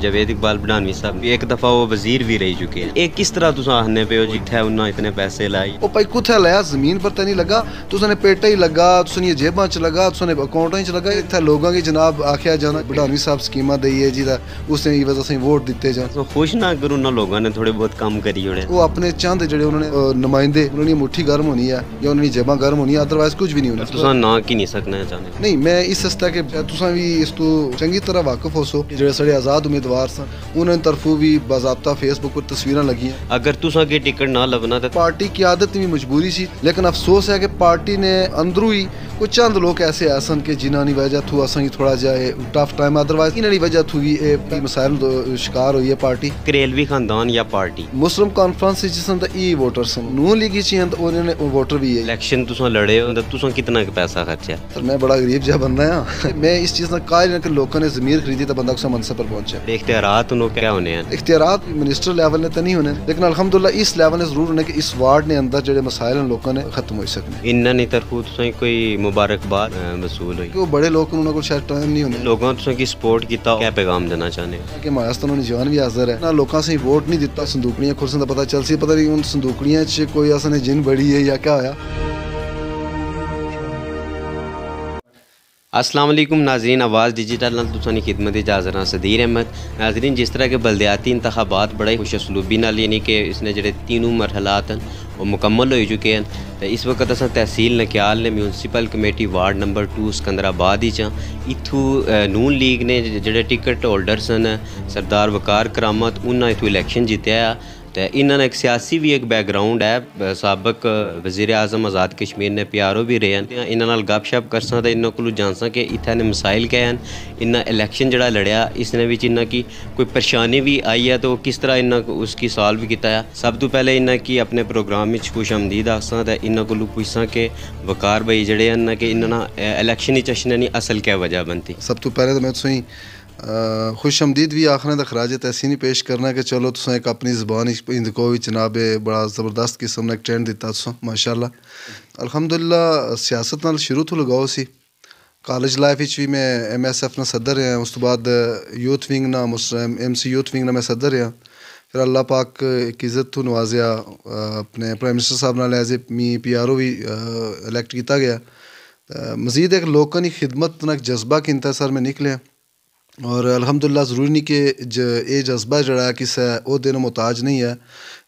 जवेद इकबाल बनानवी साहब एक दफा वो वजीर भी रही चुके हैं एक किस तरह तुसा आखने पे हो जिथे उन्ना इतने पैसे लाए ओ भाई कुथे लाया जमीन पर तनी लगा तुसने पेटे ही लगा तुसने जेबा च लगा तुसने अकाउंटा च लगा इथे लोगा की जनाब आख्या जाना बनानवी साहब स्कीमा देई है जी उसने की वजह से वोट दिते जा तो खुश ना करू ना लोगा ने थोड़े बहुत काम करी उड़े वो अपने चंद जड़े उन्होंने नुमाइंदे उन्होंने मुट्ठी गर्म होनी है या उन्होंने जेबा गर्म होनी है अदरवाइज कुछ भी नहीं होना तुसा ना की नहीं सकना चाहने नहीं मैं इस सस्ता के तुसा भी इस तो चंगी तरह वाकिफ हो सो जेडे साढ़े आजाद उम्मीदवार स उन्होंने तरफों भी बाजाबता फेसबुक पर तस्वीर लगी अगर तुम टिकट ना लगना पार्टी की आदत भी मजबूरी सी लेकिन अफसोस है कि पार्टी ने अंदरों ही कुछ चंद लोग ऐसे आसन के जिन्हों की वजह तू असें थोड़ा जहा टफ टाइम अदरवाइज इन्हों की वजह थू भी मसायल शिकार हुई है पार्टी करेलवी खानदान या पार्टी मुस्लिम कॉन्फ्रेंस जिसन तो ई वोटर्स नून लीग तो उन्होंने वोटर भी है इलेक्शन लड़े हो तो कितना पैसा खर्चा तो मैं बड़ा गरीब जहा बन रहा मैं इस चीज़ का कायल कि लोगों ने जमीर खरीदी तो बंदा उस मनसब पर पहुंचे इख्तियार क्या होने हैं मिनिस्टर लेवल ने तो नहीं होने लेकिन अलहमदुल्ला इस लेवल ने जरूर होने कि इस वार्ड ने अंदर जो मसाइल लोगों ने खत्म हो सकने इन्होंने तरफ कोई ਮੁਬਾਰਕਬਾਦ ਮਸੂਲ ਹੋਈ ਕਿਉਂ ਬੜੇ ਲੋਕ ਉਹਨਾਂ ਕੋਲ ਸ਼ਾਇਦ ਟਾਈਮ ਨਹੀਂ ਹੁੰਦਾ ਲੋਕਾਂ ਤੋਂ ਕੀ ਸਪੋਰਟ ਕੀਤਾ ਕਿਆ ਪੈਗਾਮ ਦੇਣਾ ਚਾਹੁੰਦੇ ਹੋ ਕਿ ਮਾਇਸ ਨੇ ਜਵਾਨ ਵੀ ਹਾਜ਼ਰ ਹੈ ਨਾ ਲੋਕਾਂ ਸੇ ਵੋਟ ਨਹੀਂ ਦਿੱਤਾ ਸੰਦੂਕੜੀਆਂ ਖੁਰਸਾਂ ਦਾ ਪਤਾ ਚੱਲ ਸੀ ਪਤਾ ਨਹੀਂ ਉਹਨਾਂ ਸੰਦੂਕੜੀਆਂ 'ਚ ਕੋਈ ਅਸਨੇ ਜਿੰਨ ਬੜੀ ਹੈ ਜਾਂ ਕਿਆ ਹੋਇਆ असलम नाजरीन आवाज़ डिजिटल नी खिदमत जाजरा सदीर अहमद नाजरीन जिस तरह के बलदयाती इंतबात बड़े खुश नाल यानी कि इसने जो तीनों मरहलात हैं वो मुकम्मल हो चुके हैं तो इस वक्त अस तहसील नक्याल ने municipal committee ward number two Sikandarabad ही चा नून लीग ने जो टिकट होल्डर न सरदार वकार करामत उन्हें इतों इलैक्शन जितया सकता है इन्हनि हिकु सियासी बि हिकु बैकग्राउंड है सबक वज़ीर अज़म आज़ाद कश्मीर ने पी आर ओ ਰਹੇ ਹਨ ਇਹਨਾਂ ਨਾਲ ਗੱਪਸ਼ਪ ਕਰ ਸਾਂ ਤਾਂ ਇਹਨਾਂ ਕੋਲੋਂ ਜਾਣ ਸਾਂ ਕਿ ਇੱਥੇ ਨੇ ਮਸਾਇਲ ਕਹੇ ਹਨ ਇਹਨਾਂ ਇਲੈਕਸ਼ਨ ਜਿਹੜਾ ਲੜਿਆ ਇਸ ਨੇ ਵਿੱਚ ਇਹਨਾਂ ਕੀ ਕੋਈ ਪਰੇਸ਼ਾਨੀ ਵੀ ਆਈ ਹੈ ਤਾਂ ਉਹ ਕਿਸ ਤਰ੍ਹਾਂ ਇਹਨਾਂ ਕੋ ਉਸ ਕੀ ਸੋਲਵ ਕੀਤਾ ਹੈ ਸਭ ਤੋਂ ਪਹਿਲੇ ਇਹਨਾਂ ਕੀ ਆਪਣੇ ਪ੍ਰੋਗਰਾਮ ਵਿੱਚ ਖੁਸ਼ ਆਮਦੀਦ ਆਸਾਂ ਤਾਂ ਇਹਨਾਂ ਕੋਲੋਂ ਪੁੱਛਾਂ ਕਿ ਵਕਾਰ ਭਾਈ ਜਿਹੜੇ ਹਨ ਕਿ ਇਹਨਾਂ ਨਾਲ ਇਲੈਕਸ਼ਨ ਹੀ ਚਸ਼ਨੇ ਨਹੀਂ ਅਸਲ ਕੀ ਵਜ੍ਹਾ ਬਣਤੀ ਸਭ ਤੋਂ ਪਹਿਲੇ ਤਾਂ ਮੈਂ ਤੁਸੀਂ खुश हमदीद भी आखने तक खराज ऐसी नहीं पेश करना कि चलो तुम एक अपनी जबान इंदको चनाब बड़ा जबरदस्त किस्म ने एक ट्रेंड दिता तुम माशाला अलहमदुल्ला सियासत ना शुरू तो लगाओ सी कॉलेज लाइफ च भी मैं एम एस एफ ना सदर रहा उस बाद यूथ विंग ना मुस एम सी यूथ विंग ना मैं सदर रहा फिर अल्लाह पाक एक इज्जत तो नवाजिया अपने प्राइम मिनिस्टर साहब ना as a M P R O भी इलैक्ट किया गया मजीद एक लोगों की खिदमत ना एक जज्बा किता सर मैं निकलिया और अलहमदुल्ला जरूरी नहीं कि ये जज्बा जेह्ड़ा ऐ किसै दिन मुहताज मोहताज है ये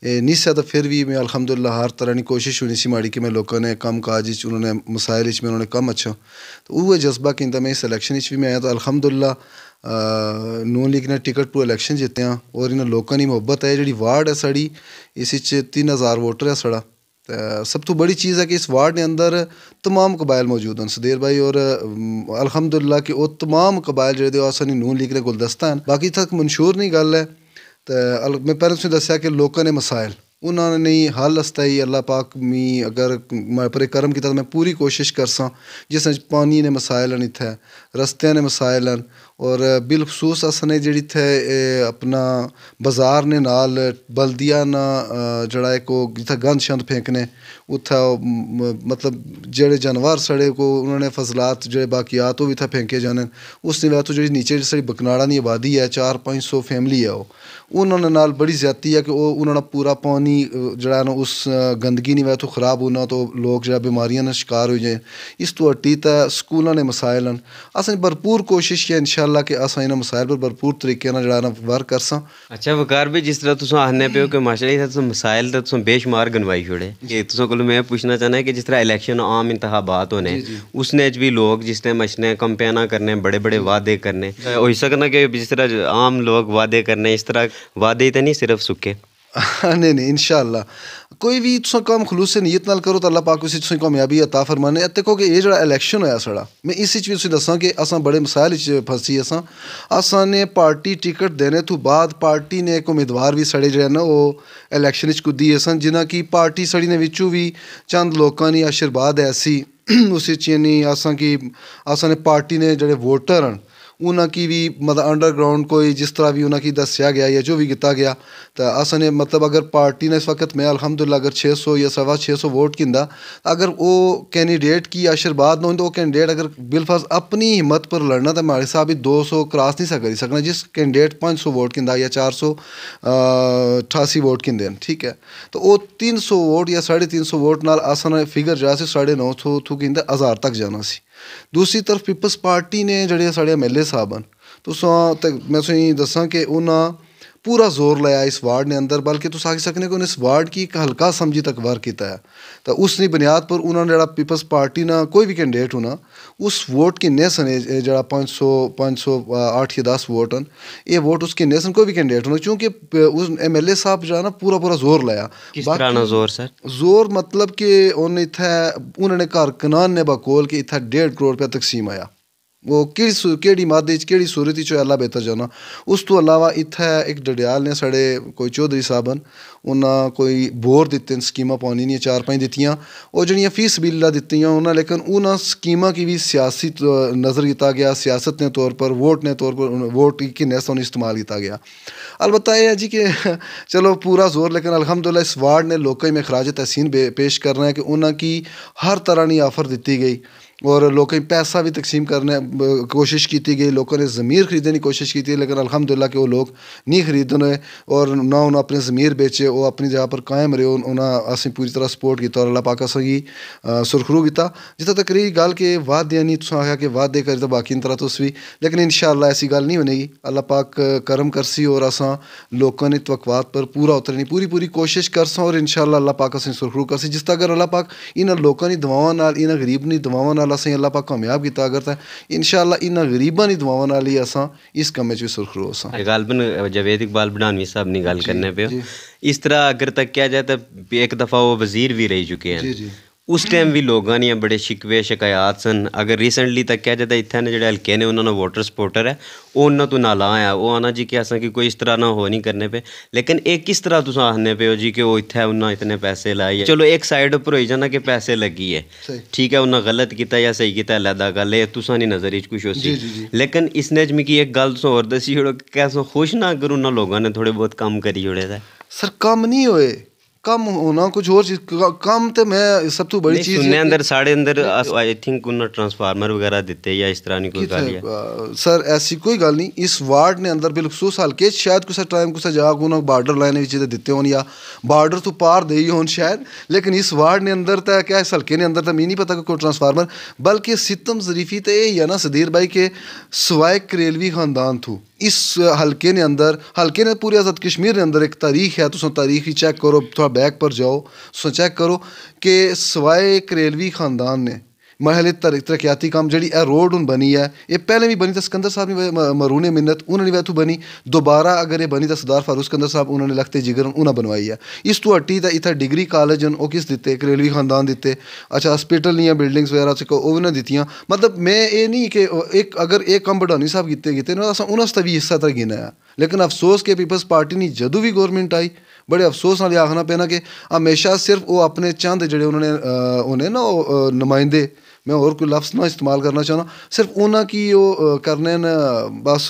नहीं निस्सा तो फिर भी मैं अलहमदुल्ला हर तरह की कोशिश होनी सी माड़ी कि मैं लोगों ने कम काज उन्होंने मसायल मसाइल में उन्होंने कम अच्छा तो उ जज्बा मैं इस इलेक्शन भी मैं आया तो अलहमदुल्ला नून लीग ने टिकट टू इलेक्शन जित्तेआ और इन्होंने लोगों की मुहब्बत है जी वार्ड है साड़ी इस तीन हजार वोटर है सड़ा सब तो बड़ी चीज़ है कि इस वार्ड के अंदर तमाम कबायल मौजूद हैं सुधीर भाई और अलहमदुल्ला कि वह तमाम कबायल जो सानी नून लीग ने गुलदस्ता हैं बाकी तक मंशूर नहीं गल है तो मैं पहले तुम्हें दसिया कि लोगों ने मसायल उन्होंने हल रस्ता ही अल्लाह पाक मी अगर पर कर्म किया तो मैं पूरी कोशिश कर जिस पानी ने मसायल न इत्थै ने मसायल और बिलखसूस असने जी इत अपना बाजार ने नाल बल्दिया ना जड़ा एक जिते गंद शंद फेंकने उत्था मतलब जेह्ड़े जानवर साढ़े को उ'नें फसलात जो बाकियात वो बी इत्थै फेंके जाने उस दे बाद जेह्ड़ी नीचे साढ़ी बकनाड़ा दी अबादी ऐ चार पाँच सौ फैमिली है ओह् उ'नें नाल बड़ी ज्यादती है कि ओह् उ'नें पूरा पानी जेह्ड़ा उस गंदगी नहीं बजह तू तो खराब होना तो लोग जेह्ड़ा बमारियें दा शकार होई गे इस तो हट्टी ते स्कूलें दे मसाइल न असें भरपूर कोशिश ऐ इंशाल्लाह कि अस इ'नें मसाइल पर भरपूर तरीके कन्नै जेह्ड़ा ऐ ना वर्क करसां अच्छा वकार भी जिस तरह तुस आखने पे ओ कि माशाल्लाह तुस मसाइल बेशुमार गनवाई छोड़े तुसें मैं पूछना चाहना है कि जिस तरह इलेक्शन आम इंतबात होने उसने भी लोग तरह मछने कंपेना करने बड़े बड़े वादे करने हो सकना कि जिस तरह आम लोग वादे करने इस तरह वादे तो नहीं सिर्फ सुखे नहीं नहीं इनशाला कोई भी तुम काम खलूस नीयत ना करो तो अल्लाह पाक उस कामयाबी अता फरमाने देखो कि यह इलेक्शन होया सड़ा मैं इसी भी दसा कि अस बड़े मसायल फंसी असा असा ने पार्टी टिकट देने तू बाद पार्टी ने एक उम्मीदवार भी सड़े जो इलेक्शन कुदी है सन जिन्हें कि पार्टी सड़ी ने बिचू भी चंद लोगों की आशीर्वाद ऐसी उस असा कि असा ने पार्टी ने जो वोटर हैं उन्होंने की भी मतलब अंडरग्राउंड कोई जिस तरह भी उन्होंने दसया गया या जो भी किया गया तो असने मतलब अगर पार्टी ने इस वक्त मैं अलहमदुल्ला अगर छः सौ या सवा छः सौ वोट किंदा अगर वो कैंडिडेट की आशीर्वाद न हो तो कैंडिडेट अगर बिलफज अपनी हिम्मत पर लड़ना तो हमारे साहब भी दो सौ क्रॉस नहीं कर सकना जिस कैंडिडेट पाँच सौ वोट किंदा या चार सौ अठासी वोट किंदे ठीक है तो वो तीन सौ वोट या साढ़े तीन सौ वोट न असन फिगर जो साढ़े नौ सौ थू किंदा हज़ार तक जाना सी ਦੂਸਰੀ ਤਰਫ ਪੀਪਲਸ ਪਾਰਟੀ ਨੇ ਜਿਹੜੇ ਸਾਡੇ ਐਮਐਲਏ ਸਾਹਿਬ ਹਨ ਤੁਸੀਂ ਮੈਂ ਤੁਸੀਂ ਦੱਸਾਂ ਕਿ ਉਹਨਾਂ पूरा जोर लाया इस वार्ड ने अंदर बल्कि तुम तो आखी सकने कि उन्हें इस वार्ड की एक हल्का समझी तक वार किया है तो उसकी बुनियाद पर उन्होंने जरा पीपल्स पार्टी ना कोई भी कैंडिडेट होना उस वोट कि सन जरा पाँच सौ पाँच सौ अठ या दस वोट न ये वोट उसकी सन कोई भी कैंडिडेट होना चूँकि उस एम एल ए साहब जो है ना पूरा पूरा जोर लाया जोर सर जोर मतलब कि उन्हें इतना उन्होंने कारकनान ने बकोल कि इतना डेढ़ करोड़ रुपया तकसीम आया वो कि सू के मादे च सूरत चो अला बेहतर जाना उस तो अलावा इत एक डडयाल ने साढ़े कोई चौधरी साहब न उन्हें कोई बोर दिते स्कीम पानी नहीं चार पाँच दतिया और जड़िया फीस बिल्ला दतिया उन्हें लेकिन उन्हें स्कीम की भी सियासी तो नज़र किया गया सियासत ने तौर पर वोट ने तौर पर वोट किन्ने इस्तेमाल किया गया अलबत् यह है जी कि चलो पूरा जोर लेकिन अलहमदुल्ला इस वार्ड ने लोगों में खराज तहसीन पेश करना है कि उन्होंने की हर तरह की ऑफर दी गई और लोगों पैसा भी तकसीम करने कोशिश की गई लोगों ने ज़मीर खरीदने की कोशिश की लेकिन अलहमदिल्ला कि वो लोग नहीं खरीदने और ना उन्हें अपने ज़मीर बेचे वो अपनी जगह पर कायम रहे उन्हें असें पूरी तरह सपोर्ट किया और अल्लाह पाक की सुरखरू किया जितने तक रही गल के वादे नहीं तुम आया कि वादे करी तो बाकी तरह तुम भी लेकिन इन शाला ऐसी गल नहीं बनेगी अल्लाह पाक करम करसी और असा लोगों ने तवकवात पर पूरा उतरनी पूरी पूरी कोशिश कर और इन शाला अल्लाह पाक असं सुरखरू सी जिस तक अगर अल्लाह पाक इन्होंने लोगों की दवावान इन्होंने गरीब की दवावान असं अल्लाह पा कामयाब किया अगर तो इनशाला इन गरीबा की दुआव ना ही असं इस कमें सुरखरू जवेद इकबाल बडानवी साहब की गल करने पे इस तरह अगर तक किया जाए तो एक दफा वो वजीर भी रही चुके हैं ਉਸ ਟਾਈਮ ਵੀ ਲੋਕਾਂ ਨੇ ਬੜੇ ਸ਼ਿਕਵੇ ਸ਼ਿਕਾਇਤ ਸਨ ਅਗਰ ਰੀਸੈਂਟਲੀ ਤੱਕ ਕਿਹਾ ਜਾਂਦਾ ਇੱਥੇ ਨੇ ਜਿਹੜੇ ਹਲਕੇ ਨੇ ਉਹਨਾਂ ਨੂੰ ਵਾਟਰ ਸਪੋਰਟਰ ਹੈ ਉਹ ਉਹਨਾਂ ਤੋਂ ਲਾ ਆਇਆ ਉਹ ਆਣਾ ਜੀ ਕਿ ਅਸਾਂ ਕਿ ਕੋਈ ਇਸ ਤਰ੍ਹਾਂ ਨਾ ਹੋ ਨਹੀਂ ਕਰਨੇ ਪਏ ਲੇਕਿਨ ਇਹ ਕਿਸ ਤਰ੍ਹਾਂ ਤੁਸੀਂ ਆਹਨੇ ਪਏ ਹੋ ਜੀ ਕਿ ਉਹ ਇੱਥੇ ਉਹਨਾਂ ਇਤਨੇ ਪੈਸੇ ਲਾਏ ਚਲੋ ਇੱਕ ਸਾਈਡ ਉੱਪਰ ਹੋਈ ਜਾਂਦਾ ਕਿ ਪੈਸੇ ਲੱਗੀ ਹੈ ਠੀਕ ਹੈ ਉਹਨਾਂ ਗਲਤ ਕੀਤਾ ਜਾਂ ਸਹੀ ਕੀਤਾ ਅਲੱਦਾ ਗੱਲ ਹੈ ਤੁਸੀਂ ਨਹੀਂ ਨਜ਼ਰ ਵਿੱਚ ਕੁਝ ਹੋਸੀ ਲੇਕਿਨ ਇਸ ਨੇ ਜਮੀ ਕੀ ਇੱਕ ਗੱਲ ਤੋਂ ਹੋਰ ਦਸੀ ਜਿਹੜਾ ਕੈਸੋ ਖੁਸ਼ ਨਾ ਕਰੂ ਉਹਨਾਂ ਲੋਕਾਂ ਨੇ ਥੋੜੇ ਬਹੁਤ ਕੰਮ ਕਰੀ ਜੁੜੇ ਦਾ ਸਰ ਕੰਮ ਨਹੀਂ ਹੋਏ कम होना कुछ और चीज कम तो मैं सब तो बड़ी चीज सुनने अंदर साढ़े अंदर आई थिंक उन्होंने ट्रांसफार्मर वगैरह देते या इस तरह की कोई गल सर ऐसी कोई गल नहीं इस वार्ड ने अंदर बिलखसूस हल्के शायद कुछ टाइम कुछ जा बार्डर लाइन में चीज़ें दिते हो या बार्डर तो पार दे हो शायद लेकिन इस वार्ड ने अंदर तो क्या इस हल्के ने अंदर तो मैं नहीं पता कोई ट्रांसफार्मर बल्कि सितम जरीफी तो यही है ना सदीर भाई के सवाए करेलवी खानदान थू इस हल्के ने अंदर हल्के ने पूरे आज़ाद कश्मीर ने अंदर एक तारीख है तुस तो तारीख ही चेक करो थोड़ा बैक पर जाओ तुम चेक करो कि सवाए एक रेलवी ख़ानदान ने ਮੈਂ ਹਲੇ ਤਰਕਿਆਤੀ ਕੰਮ ਜਿਹੜੀ ਇਹ ਰੋਡ ਹੁਣ ਬਣੀ ਹੈ ਇਹ ਪਹਿਲੇ ਵੀ ਬਣੀ ਤਾਂ ਸਕੰਦਰ ਸਾਹਿਬ ਨੇ ਮਰੂਨੇ ਮਿੰਨਤ ਉਹਨਾਂ ਨੇ ਵੈਥੂ ਬਣੀ ਦੁਬਾਰਾ ਅਗਰ ਇਹ ਬਣੀ ਤਾਂ ਸਰਦਾਰ ਫਾਰੂਕ ਸਕੰਦਰ ਸਾਹਿਬ ਉਹਨਾਂ ਨੇ ਲਖਤੇ ਜਿਗਰ ਉਹਨਾਂ ਬਣਵਾਈ ਹੈ ਇਸ ਤੋਂ ਅੱਟੀ ਤਾਂ ਇਥੇ ਡਿਗਰੀ ਕਾਲਜ ਉਹ ਕਿਸ ਦਿੱਤੇ ਇੱਕ ਰੇਲਵੀ ਖਾਨਦਾਨ ਦਿੱਤੇ ਅੱਛਾ ਹਸਪੀਟਲ ਨਹੀਂ ਬਿਲਡਿੰਗਸ ਵਗੈਰਾ ਚ ਉਹ ਉਹਨਾਂ ਦਿੱਤੀਆਂ ਮਤਲਬ ਮੈਂ ਇਹ ਨਹੀਂ ਕਿ ਇੱਕ ਅਗਰ ਇਹ ਕੰਮ ਬਡਾਨੀ ਸਾਹਿਬ ਕੀਤੇ ਕੀਤੇ ਨਾ ਅਸਾਂ ਉਹਨਾਂ ਸਤਵੀ ਹਿੱਸਾ ਤਰ ਗਿਣਿਆ ਲੇਕਿਨ ਅਫਸੋਸ ਕਿ ਪੀਪਲਸ ਪਾਰਟੀ ਨਹੀਂ ਜਦੋਂ ਵੀ ਗਵਰਨਮੈਂਟ ਆਈ ਬੜੇ ਅਫਸੋਸ ਨਾਲ ਆਖਣਾ ਪੈਣਾ ਕਿ ਹਮੇਸ਼ਾ ਸਿਰਫ ਉਹ ਆਪਣੇ ਚੰਦ ਜਿਹੜੇ ਉਹਨਾਂ ਨੇ ਉਹਨੇ ਨਾ ਨੁਮਾਇੰਦੇ मैं और कोई लफ्ज़ ना इस्तेमाल करना चाहना सिर्फ उन्हें की ओह् करने न बस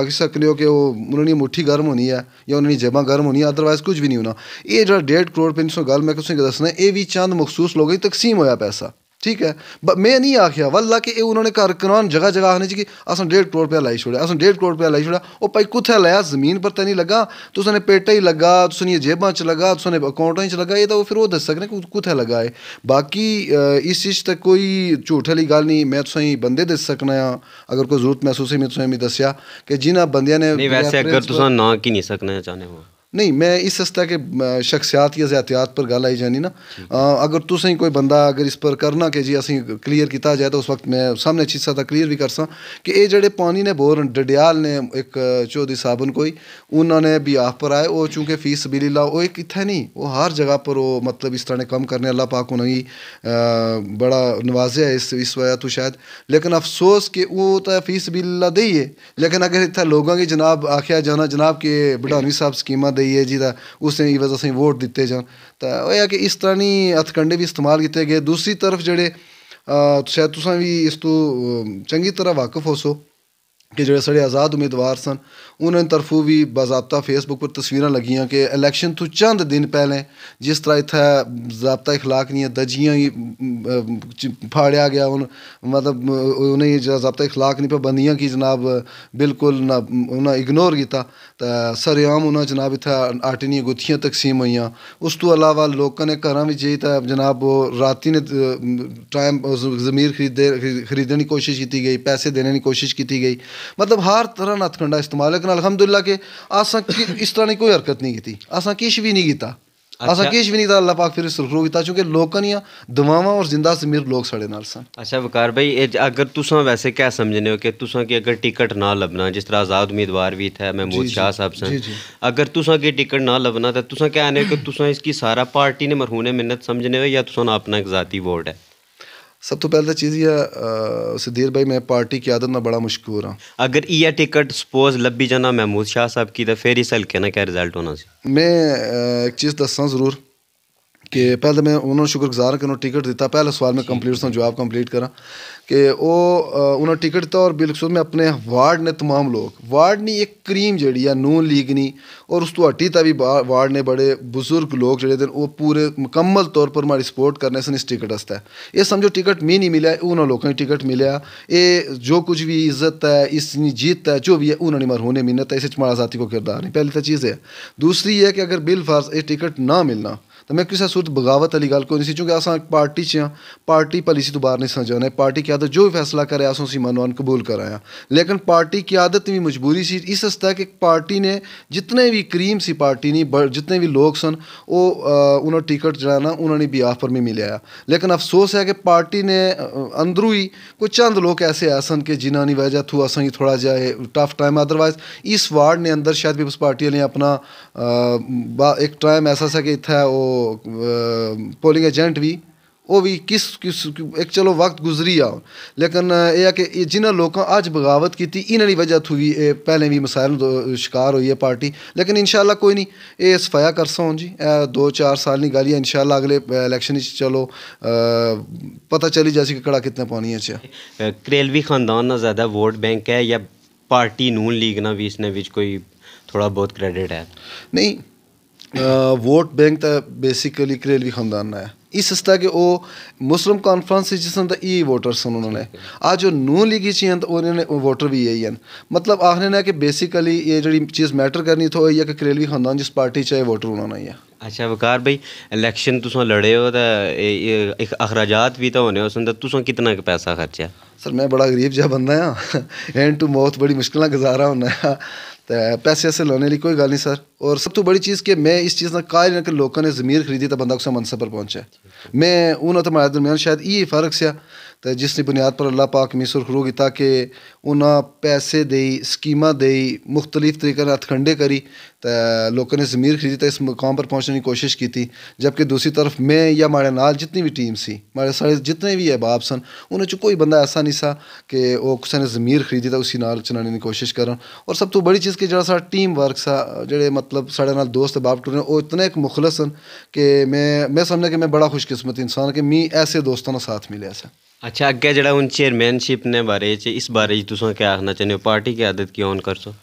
आखी सकने ओ कि ओह् उन्होंने मुट्ठी गर्म होनी है जां उन्होंने जेबां गर्म होनियां अदरवाइज कुछ भी नहीं होना एह् जेह्ड़ा डेढ़ करोड़ तिन्न सौ गल्ल में तुसेंगी दस्सना भी चंद मखसूस लोगों गी तकसीम होएआ पैसा ठीक है ब, मैं नहीं आखेआ वल्ला कि एह् उन्होंने कारकनान जगह जगह आखने की असं डेढ़ करोड़ रपेआ लाई छोड़ा असें डेढ़ करोड़ रपेआ लाई छोड़ा ओह् भाई कुत्थै लाया जमीन पर तो नहीं लग्गा तुसें ने पेटा ही लग्गा तुसें दियें च लग्गा तुसें ने च लग्गा एह् तो फिर ओह् दस्सी सकने कुत्थै लग्गा एह् बाकी इस चीज ते कोई झूठ आह्ली गल्ल निं में तुसेंगी बंदे दस्सी सकना आं अगर कोई जरूरत महसूस हुई में तुसेंगी दस्सेआ कि जिन्हां बंदेआं ने वैसे की निं सकना चाह्न्ने नहीं मैं इस हस्ता के शख्सियात या एहतियात पर गल आई जानी ना आ, अगर तुसें कोई बंदा अगर इस पर करना कि जी असें क्लियर किया जाए तो उस वक्त मैं सामने अच्छी सदा क्लियर भी कर करसा कि ये जड़े पानी ने बोर डडयाल ने एक चौधरी साबन कोई उन्होंने भी आप पर आए वो चूंकि फीस बिली ला वो एक इतना नहीं वो हर जगह पर वो मतलब इस तरह कम करने अल्लाह पाक उन्हें बड़ा नवाजे है इस इस वजह तो शायद लेकिन अफसोस कि वो तो फीस ला दे लेकिन अगर इतना लोगों की जनाब आख्या जाना जनाब के बडानवी साहब स्कीम ਜੀ ਜਿਹਦਾ ਉਸੇ ਹੀ ਵਜ੍ਹਾ ਸੇ ਵੋਟ ਦਿੱਤੇ ਜਾਂ ਤਾਂ ਉਹ ਹੈ ਕਿ ਇਸ ਤਰ੍ਹਾਂ ਨਹੀਂ ਹਥਕੰਡੇ ਵੀ ਇਸਤੇਮਾਲ ਕੀਤੇ ਗਏ ਦੂਸਰੀ ਤਰਫ ਜਿਹੜੇ ਸ਼ਾਇਦ ਤੁਸੀਂ ਵੀ ਇਸ ਤੋਂ ਚੰਗੀ ਤਰ੍ਹਾਂ ਵਾਕਿਫ ਹੋਸੋ कि जो सड़े आज़ाद उम्मीदवार सन उन्होंने तरफों भी बाजाबता फेसबुक पर तस्वीर लगिया कि इलेक्शन तो चंद दिन पहले जिस तरह इतना जबता इखलाक दर्जिया ही फाड़िया गया उन मतलब उन्हें जबता इखलाक नहीं पाबंदियाँ कि जनाब बिल्कुल ना उन्हें इग्नोर किया सरेआम उन्हें जनाब इतना आटनिया गुत्थिया तकसीम हुई उस तो अलावा लोगों ने घर में जी तो जनाब वो रात ने टाइम जमीर खरीद खरीदने की कोशिश की गई पैसे देने की कोशिश की गई मतलब हर तरह नत्थ कंडा इस्तेमाल लेकिन अलहमदुल्ला के अस इस तरह की कोई हरकत नहीं की अस किश भी नहीं किया अच्छा। किश भी नहीं था अल्लाह पाक फिर सुरखरू और जिंदा लोग साढ़े नाल सन अच्छा वकार भाई ए, अगर वैसे क्या समझने हो कि अगर टिकट ना लबना जिस तरह आज़ाद उम्मीदवार भी महमूद शाह साहब सन अगर टिकट ना लबना तो कि इसकी सारा पार्टी ने मरहूने मिन्नत समझने हो या अपना एक जाती वोट है सब तो पहले चीज़ ये सुधीर भाई मैं पार्टी की आदत में बड़ा मशहूर हाँ अगर ये टिकट सपोज लब्बी जाना महमूद शाह साहब की तो फिर इस हल्के ना क्या रिजल्ट होना मैं एक चीज़ दसा जरूर कि पहले में शुक्र शुक्रगुजार कि उन्होंने टिकट दिता पहले सवाल में कंप्लीट सां जवाब कंप्लीट करा कि वो उन्होंने टिकट दित्ता होर बिलखसूस में अपने वार्ड ने तमाम लोग वार्ड नहीं एक क्रीम जी नून लीग नहीं और उस तो हटी तभी वार्ड ने बड़े बुजुर्ग लोग जेह्ड़े वो पूरे मुकम्मल तौर पर माड़ी सपोर्ट करने सन इस टिकट आस्तै एह् समझो टिकट मी नहीं मिले उन्होंने लोगों टिकट मिले ये जो कुछ भी इज्जत है इस जीत है जो भी है उन्होंने मरहून मिन्नत है इस माड़ा म्हाड़ा जाती को किरदार नहीं पहली तो चीज़ है दूसरी है कि अगर फर्ज ये टिकट ना मिलना तो मैं किसी सूरत बगावत वाली गल कोन्हे सी चूंकि असां पार्टी च पार्टी पॉलिसी तो ॿाहिरि नहीं समझाने पार्टी की आदत जो भी फैसला करे अस उसी मनवान कबूल कराया लेकिन पार्टी की आदत भी मजबूरी सी इस आस्तै कि पार्टी ने जितने भी करीम सी पार्टी नी जितने भी लोग सन ਉਹ ਉਹਨਾਂ ਟਿਕਟ ਜਿਹੜਾ ਨਾ ਉਹਨਾਂ ਨੇ ਵੀ ਆਫਰ ਮੇ ਮਿਲਿਆ ਲੇਕਿਨ ਅਫਸੋਸ ਹੈ ਕਿ ਪਾਰਟੀ ਨੇ ਅੰਦਰੂ ਹੀ ਕੋਈ ਚੰਦ ਲੋਕ ਐਸੇ ਆਸਨ ਕੇ ਜਿਨ੍ਹਾਂ ਦੀ ਵਜ੍ਹਾ ਤੋਂ ਅਸਾਂ ਹੀ ਥੋੜਾ ਜਿਹਾ ਟਫ ਟਾਈਮ ਅਦਰਵਾਈਜ਼ ਇਸ ਵਾਰਡ ਨੇ ਅੰਦਰ ਸ਼ਾਇਦ ਪੀਪਲਸ ਪਾਰਟੀ ਵਾਲੇ ਆਪਣਾ ਇੱਕ ਟਾਈਮ ਐਸਾ ਸਾ ਕਿ ਇੱਥੇ पोलिंग एजेंट भी ਉਹ ਵੀ ਕਿਸ ਕਿਸ ਇੱਕ ਚਲੋ ਵਕਤ ਗੁਜ਼ਰੀ ਆ ਲੇਕਿਨ ਇਹ ਆ ਕਿ ਜਿਨ੍ਹਾਂ ਲੋਕਾਂ ਅੱਜ ਬਗਾਵਤ ਕੀਤੀ ਇਹਨਾਂ ਦੀ ਵਜ੍ਹਾ ਤੋਂ ਵੀ ਇਹ ਪਹਿਲੇ ਵੀ ਮਸਾਇਲ ਦਾ ਸ਼ਿਕਾਰ ਹੋਈ ਹੈ ਪਾਰਟੀ ਲੇਕਿਨ ਇਨਸ਼ਾਅੱਲਾ ਕੋਈ ਨਹੀਂ ਇਹ ਸਫਾਇਆ ਕਰਸਾਂ ਜੀ 2-4 ਸਾਲ ਦੀ ਗੱਲ ਹੈ ਇਨਸ਼ਾਅੱਲਾ ਅਗਲੇ ਇਲੈਕਸ਼ਨ ਵਿੱਚ ਚਲੋ ਪਤਾ ਚਲੀ ਜਾਸੀ ਕਿ ਕੜਾ ਕਿੰਨਾ ਪਾਣੀ ਹੈ ਚਾ ਕ੍ਰੇਲਵੀ ਖਾਨਦਾਨ ਨਾਲ ਜ਼ਿਆਦਾ ਵੋਟ ਬੈਂਕ ਹੈ ਜਾਂ ਪਾਰਟੀ ਨੂਨ ਲੀਗ ਨਾਲ ਵੀ ਇਸ ਨੇ ਵਿੱਚ ਕੋਈ ਥੋੜਾ ਬਹੁਤ ਕ੍ਰੈਡਿਟ ਹੈ ਨਹੀਂ वोट बैंक त बेसिकली घरेलवी ख़ानदान है इस हस्ता कि वो मुस्लिम कॉन्फ्रेंस जिसन त ई वोटर्स उन्होंने आज जो नून लीगी ची तो वोटर भी यही हैं मतलब आखने ना कि बेसिकली ये जो चीज़ मैटर करनी तो या कि घरेलवी ख़ानदान जिस पार्टी चाहे वोटर उन्होंने ही है अच्छा वकार भाई इलेक्शन तुस लड़े हो तो एक अखराजात भी तो होने उस तुस कितना पैसा खर्चा सर मैं बड़ा गरीब जहा बंदा हाँ एंड टू मौत बड़ी मुश्किल गुजारा होना तो पैसे असें लाने आह्ली कोई गल नहीं सर और सब तो बड़ी चीज़ कि मैं इस चीज़ ना कायल ना कि लोगों ने जमीर खरीदी तो बंदा उस मनसब पर पहुंचे मैं उन्होंने ते माए दरम्यान शायद यही फर्क सिया तो जिस बुनियाद पर अल्लाह पाक मिसर शुरू किया कि उन्हें पैसे दे स्कीम देई मुख्तलिफ तरीके हथखंडे करी तो लोगों ने जमीर खरीदी तो इस मुकाम पर पहुँचने की कोशिश की जबकि दूसरी तरफ मैं या माड़े नाल जितनी भी टीम सी माड़े सारे जितने भी अहबाब सन उन्हें कोई बंदा ऐसा नहीं सा कि वह किसी ने जमीर खरीदी तो उसी नाल चलाने की कोशिश कर और सब तो बड़ी चीज़ कि जो सा टीम वर्क सा जो मतलब साढ़े नाल दोस्त बाप टूर वो इतने एक मुखलस सन मैं मैं समझना कि मैं बड़ा खुशकिस्मत इंसान कि मी ऐसे दोस्तों का साथ मिले ऐसा अच्छा अगर जो चेयरमैनशिप ने बारे च इस बारे तुम क्या आखना चाहते हो पार्टी की आदत क्यों कर सो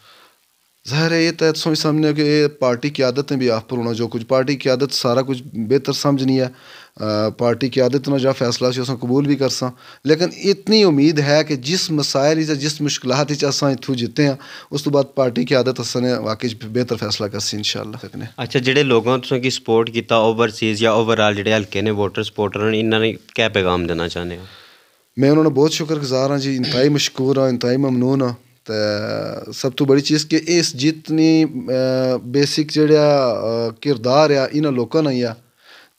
जहर है ये तो भी समझने कि पार्टी की आदत ने भी आप पर होना जो कुछ पार्टी की आदत सारा कुछ बेहतर समझनी है पार्टी की आदत ना जो फैसला से कबूल भी कर सा लेकिन इतनी उम्मीद है कि जिस मसायल या जिस मुश्किल अस इत्थू जितते हैं उस तो बाद पार्टी की आदत असें ने वाकई बेहतर फैसला कर करसी इंशाल्लाह अच्छा जो लोगों तुम सपोर्ट किया ओवरसीज या ओवरऑल जो हल्के ने वोटर सपोर्टर इन्होंने क्या पैगाम देना चाहते हो मैं उन्होंने बहुत शुक्रगुजार हाँ जी इंतई मशहूर हाँ इंतई ममनून हाँ तो सब तो बड़ी चीज़ कि इस जितनी बेसिक जड़ा किरदार आ इन लोगों ने ही आ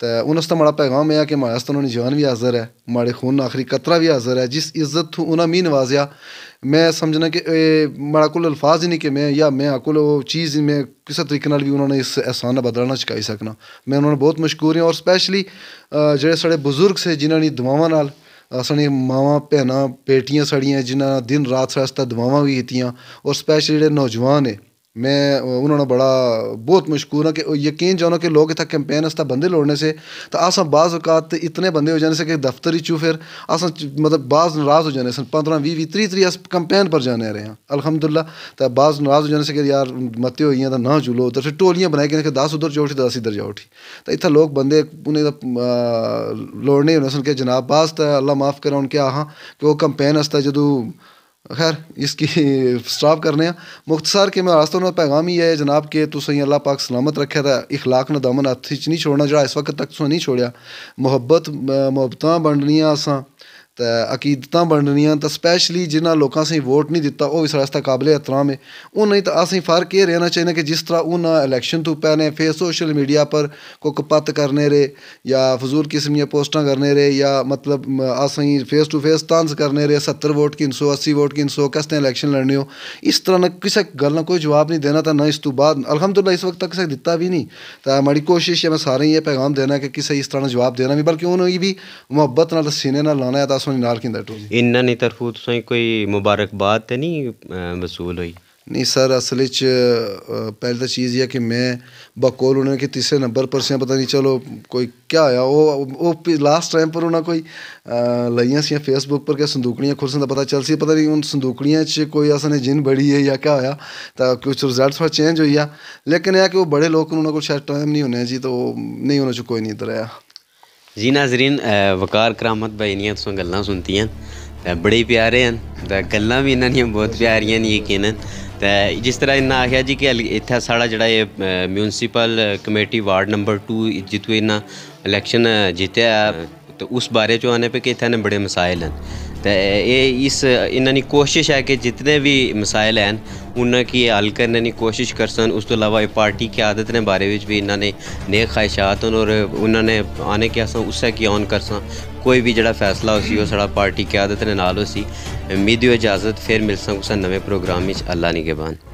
तो उनसे माड़ा पैगाम है कि माड़े तो उन्होंने जान भी हाजिर है माड़े खून आखिरी कतरा भी हाजिर है जिस इज्जत थू उन्हें मी नवाजिया मैं समझना कि माड़ा को अल्फाज ही नहीं कि मैं या मैं को चीज़ मैं किस तरीके भी उन्होंने इस एहसान ने बदलना चुकाई सकना मैं उन्होंने बहुत मशहूर हूँ और स्पैशली जोड़े साढ़े बजुर्ग से जिन्होंने दवावान ਆਪਣੀਆਂ ਮਾਵਾਂ ਭੈਣਾਂ ਬੇਟੀਆਂ ਸਾਡੀਆਂ ਜਿਨ੍ਹਾਂ ਦਿਨ ਰਾਤ ਵਾਸਤੇ ਦੁਆਵਾਂ ਵੀ ਕੀਤੀਆਂ ਔਰ ਸਪੈਸ਼ਲ ਜਿਹੜੇ ਨੌਜਵਾਨ ਨੇ मैं उन्होंने बड़ा बहुत मशहूर हाँ कि यकीन जानो कि लोग इतना कैंपेन आस्ता बंदे लौड़ने से तो अस बाज़ात इतने बंदे हो जाने से कि दफ्तर ही चू फिर अस मतलब बाज़ नाराज़ हो जाने से पंद्रह भी भी त्री त्री अस कैंपेन पर जाने रहे हैं अलहमदुल्ला तो बाज़ नाराज़ हो जाने से कि यार मते हो तो ना जुलो तो फिर टोलियाँ बनाई कि दस उधर जाओ उठी दस इधर जाओ उठी तो इतना लोग बंद उन्हें लौड़ने होने सन के जनाब बाज़ तो अल्लाह माफ़ करा उनके आह कि वह कैंपेन आस्ता खैर इसकी स्टाफ करने मुख्तसर के मैं रास्तों में पैगाम ही है जनाब के तुस अल्लाह पाक सलामत रखे था इखलाक ने दमन हथ नहीं छोड़ना जो इस वक्त तक तुम नहीं छोड़ा मुहब्बत मुहब्बत बंडनियां असां ते अकीदतां बंडनियां तो स्पैशली जिन्ना लोगों असेंगी वोट नहीं दिता ओह् भी आस्तै काबले एहतराम है हून तो तां फर्क यह रहना चाहिए कि जिस तरह हून इलेक्शन तों ने फिर सोशल मीडिया पर कुक पत्त करने रे या फजूल किस्म पोस्टा करने रे या मतलब असं फेस टू फेस तंज करने रे सत्तर वोट किन सौ अस्सी वोट किन सौ कसदे इलेक्शन लड़ने हो इस तरह ने किसी गल दा कोई जवाब नहीं देना तो ना इस तू बाद अलहमदुल्ला इस वक्त तक किसी दिता भी नहीं तो माड़ी कोशिश है मैं सारे ही यह पैगाम देना कि किसी इस तरह जवाब देना भी बल्कि उन्होंने भी मुहब्बत ना सीने नाल लाना ऐ उन्होंने नाल किंदा टोजी इन्ना तरफों तुसें कोई मुबारकबाद ते नहीं वसूल हुई नहीं सर असल च पहली तो चीज़ यह कि मैं बकौल उन्होंने कि तीसरे नंबर पर से पता नहीं चलो कोई क्या आया वो वो लास्ट टाइम पर उन्होंने कोई लाइया सियाँ फेसबुक पर क्या संदूकड़ियाँ खुरसन का पता चल सी पता नहीं उन संदूकड़ियाँ कोई असा ने जिन बड़ी है या क्या आया तो कुछ रिजल्ट थोड़ा चेंज हो गया लेकिन यह कि वो बड़े लोग उन्होंने को शायद टाइम नहीं होना जी तो नहीं उन्होंने कोई नहीं इधर आया ਜੀ ਨਾਜ਼ਰੀਨ ਵਕਾਰ ਕਰਾਮਤ ਬਈਨੀਆਂ ਤੁਸੀਂ ਗੱਲਾਂ ਸੁਣਦੀਆਂ ਤੇ ਬੜੇ ਪਿਆਰੇ ਹਨ ਤੇ ਗੱਲਾਂ ਵੀ ਇਹਨਾਂ ਦੀਆਂ ਬਹੁਤ ਪਿਆਰੀਆਂ ਨੇ ਯਕੀਨਨ ਤੇ ਜਿਸ ਤਰ੍ਹਾਂ ਇਹਨਾਂ ਆਖਿਆ ਜੀ ਕਿ ਇੱਥੇ ਸਾਡਾ ਜਿਹੜਾ ਇਹ ਮਿਊਨਿਸਪਲ ਕਮੇਟੀ ਵਾਰਡ ਨੰਬਰ 2 ਜਿੱਤੂ ਇਹਨਾਂ ਇਲੈਕਸ਼ਨ ਜਿੱਤਿਆ तो उस बारे जो आने पे कि इतने बड़े मसाइल हैं तो ये इस इन्होंने कोशिश है कि जितने भी मसाइल हैं उन्होंने हल करने की कोशिश कर सन उस तो अलावा पार्टी की आदत ने बारे में भी इन्होंने ने ख्वाहिशात और उन्होंने आने के असा उससे की ऑन करसा कोई भी जो फैसला हो सड़ा पार्टी की आदत ने नाल उसी उम्मीद इजाज़त फिर मिलसा कुछ नवे प्रोग्राम अल्लाह निगेबान